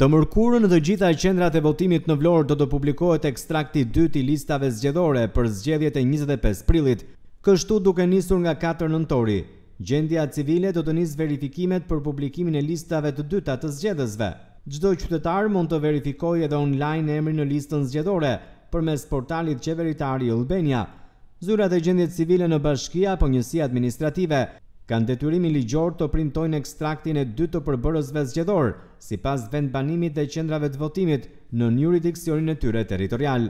Të mërkurën dhe gjitha e qendrat e votimit në Vlorë do të publikohet ekstrakti 2 i listave zgjedhore për zgjedhjet e 25 prilit, kështu duke njësur nga 4 nëntori. Gjendja civile do të njës verifikimet për publikimin e listave të dyta të zgjedhësve. Gjdoj qytetar mund të verifikoj edhe online e emri në listën zgjedhore për mes portalit qeveritari Albania. Zyrat e gjendjet civile në bashkia apo njësi administrative – kanë detyrimin ligjor të printojnë ekstraktin e dy të përbërësve vëzgjedor si pas vend banimit dhe qendrave të votimit në një ridikcionin e tyre teritorial.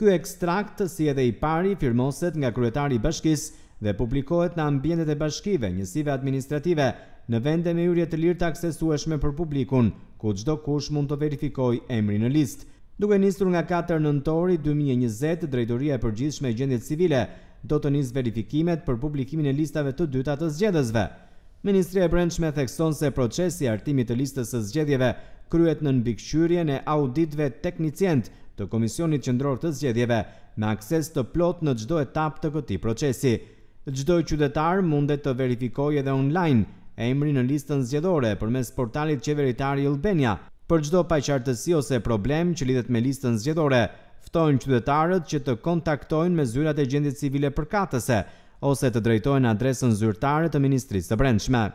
Ky ekstrakt, si edhe i pari, firmoset nga kryetari bashkis dhe publikohet në ambjendet e bashkive, njësive administrative, në vende me yrje të lirë të aksesueshme për publikun, ku gjdo kush mund të verifikoj emri në listë. Duke njësru nga 4 nëntori 2020, drejtoria e përgjithshme e gjendit civile, do të nisë verifikimet për publikimin e listave të dyta të zgjedhësve. Ministria e Brendshme thekson se procesi i hartimit të listës së zgjedhjeve kryhet në mbikëqyrjen e auditëve teknicient të Komisionit Qendror të Zgjedhjeve me akses të plot në çdo etapë të këtij procesi. Çdo qytetar mundet të verifikojë edhe online emrin në listën zgjedhore përmes portalit qeveritar i Albania për çdo paqartësi ose problem që lidhet me listën zgjedhore ftojnë qytetarët që të kontaktojnë me zyrat e gjendjes civile përkatëse ose të drejtojnë adresën zyrtare të Ministrisë së Brendshme.